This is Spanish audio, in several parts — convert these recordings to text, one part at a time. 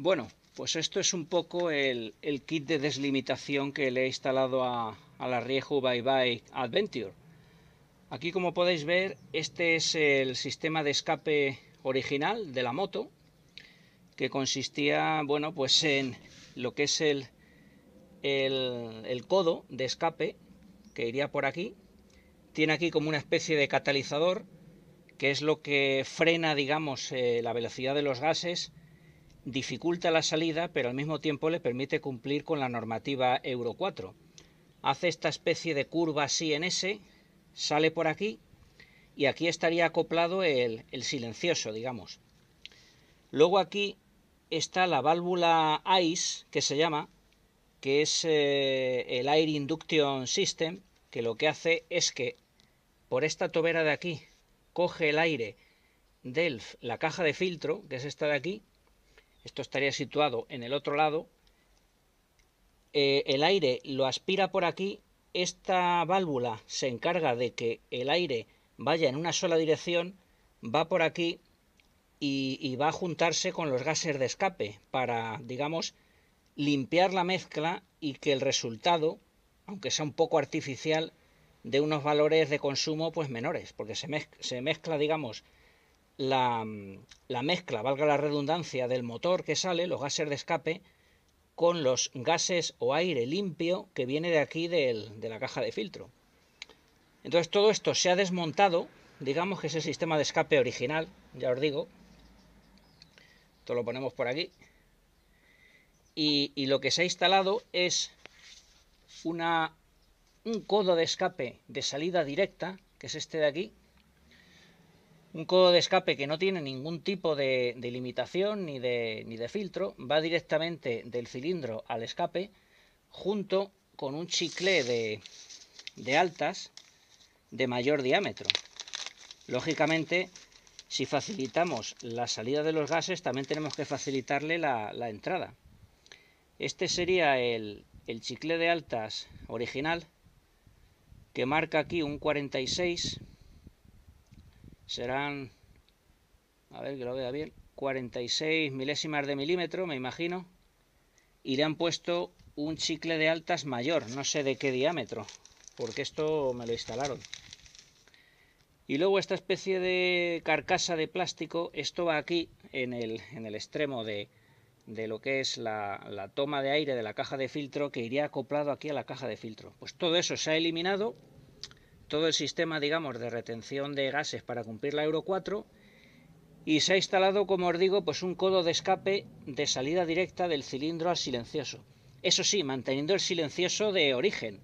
Bueno, pues esto es un poco el, kit de deslimitación que le he instalado a, la Rieju Bye Bye Adventure. Aquí como podéis ver, este es el sistema de escape original de la moto, que consistía, bueno, pues en lo que es el, codo de escape, que iría por aquí. Tiene aquí como una especie de catalizador, que es lo que frena, digamos, eh, la velocidad de los gases dificulta la salida, pero al mismo tiempo le permite cumplir con la normativa Euro 4. Hace esta especie de curva así en S, sale por aquí y aquí estaría acoplado el, silencioso, digamos. Luego aquí está la válvula ICE, que se llama, que es eh, el Air Induction System, que lo que hace es que por esta tobera de aquí coge el aire de la caja de filtro, que es esta de aquí, esto estaría situado en el otro lado, eh, el aire lo aspira por aquí, esta válvula se encarga de que el aire vaya en una sola dirección, va por aquí y, va a juntarse con los gases de escape para, digamos, limpiar la mezcla y que el resultado, aunque sea un poco artificial, de unos valores de consumo pues menores, porque se mezcla digamos, Mm, la, mezcla, valga la redundancia, del motor que sale, los gases de escape, con los gases o aire limpio que viene de aquí de la caja de filtro. Entonces todo esto se ha desmontado, digamos que es el sistema de escape original, ya os digo, esto lo ponemos por aquí, y, y lo que se ha instalado es una, un codo de escape de salida directa, que es este de aquí, un codo de escape que no tiene ningún tipo de, limitación ni de, filtro, va directamente del cilindro al escape junto con un chicle de, altas de mayor diámetro. Lógicamente, si facilitamos la salida de los gases, también tenemos que facilitarle la, entrada. Este sería el, el, chicle de altas original, que marca aquí un 46 serán, a ver que lo vea bien, 46 milésimas de milímetro, me imagino, y le han puesto un chicle de altas mayor, no sé de qué diámetro, porque esto me lo instalaron. Y luego esta especie de carcasa de plástico, esto va aquí en el, en el extremo de, lo que es la, la, toma de aire de la caja de filtro que iría acoplado aquí a la caja de filtro. Pues todo eso se ha eliminado todo el sistema, digamos, de retención de gases para cumplir la Euro 4 y se ha instalado, como os digo, pues un codo de escape de salida directa del cilindro al silencioso. Eso sí, manteniendo el silencioso de origen,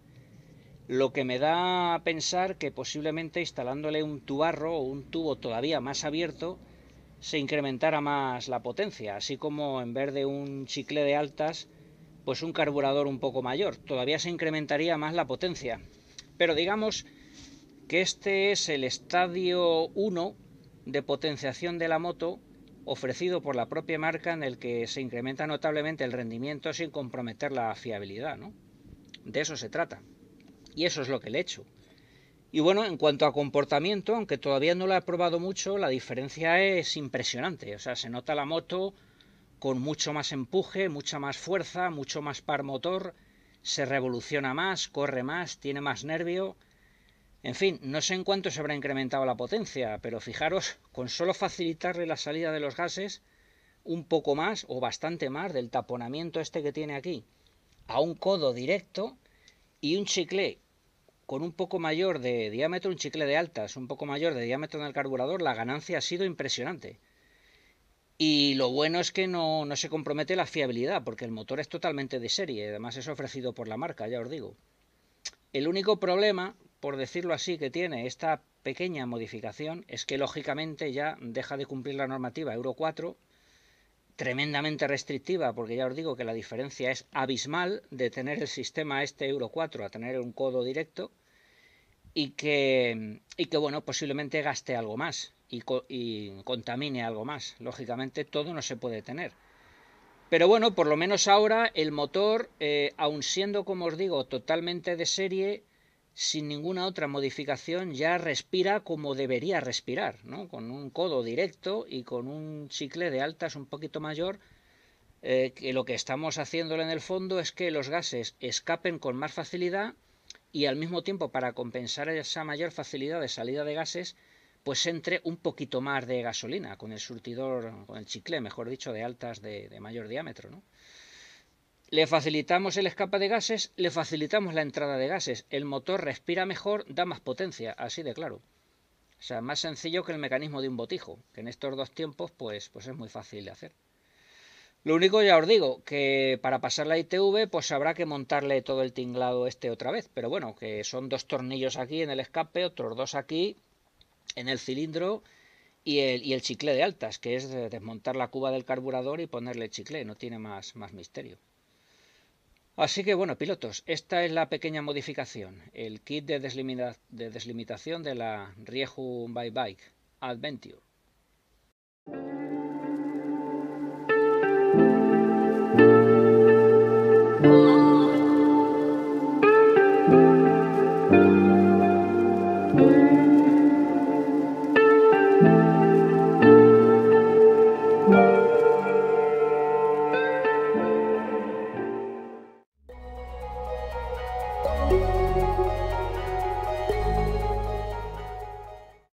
lo que me da a pensar que posiblemente instalándole un tubarro o un tubo todavía más abierto se incrementara más la potencia, así como en vez de un chicle de altas, pues un carburador un poco mayor, todavía se incrementaría más la potencia. Pero digamos que este es el estadio 1 de potenciación de la moto ofrecido por la propia marca en el que se incrementa notablemente el rendimiento sin comprometer la fiabilidad, De eso se trata. Y eso es lo que le he hecho. Y bueno, en cuanto a comportamiento, aunque todavía no lo he probado mucho, la diferencia es impresionante. O sea, se nota la moto con mucho más empuje, mucha más fuerza, mucho más par motor, se revoluciona más, corre más, tiene más nervio en fin, no sé en cuánto se habrá incrementado la potencia, pero fijaros, con solo facilitarle la salida de los gases un poco más o bastante más del taponamiento este que tiene aquí a un codo directo y un chicle con un poco mayor de diámetro, un chicle de altas, un poco mayor de diámetro en el carburador, la ganancia ha sido impresionante. Y lo bueno es que no, no se compromete la fiabilidad, porque el motor es totalmente de serie, además es ofrecido por la marca, ya os digo. El único problema por decirlo así, que tiene esta pequeña modificación es que lógicamente ya deja de cumplir la normativa Euro 4, tremendamente restrictiva, porque ya os digo que la diferencia es abismal de tener el sistema este Euro 4 a tener un codo directo y que, que bueno, posiblemente gaste algo más y, contamine algo más. Lógicamente todo no se puede tener. Pero bueno, por lo menos ahora el motor, eh, aun siendo, como os digo, totalmente de serie, sin ninguna otra modificación ya respira como debería respirar, ¿no? con un codo directo y con un chicle de altas un poquito mayor, eh, que lo que estamos haciéndole en el fondo es que los gases escapen con más facilidad y al mismo tiempo para compensar esa mayor facilidad de salida de gases, pues entre un poquito más de gasolina con el surtidor, con el chicle, mejor dicho, de altas de, de mayor diámetro. ¿no? Le facilitamos el escape de gases, le facilitamos la entrada de gases. El motor respira mejor, da más potencia, así de claro. O sea, más sencillo que el mecanismo de un botijo, que en estos dos tiempos pues, pues es muy fácil de hacer. Lo único ya os digo, que para pasar la ITV pues habrá que montarle todo el tinglado este otra vez, pero bueno, que son dos tornillos aquí en el escape, otros dos aquí en el cilindro y el, y el chicle de altas, que es desmontar la cuba del carburador y ponerle chicle, no tiene más, más misterio. Así que bueno, pilotos, esta es la pequeña modificación, el kit de, deslimitación de la Riehu by Bike Adventure.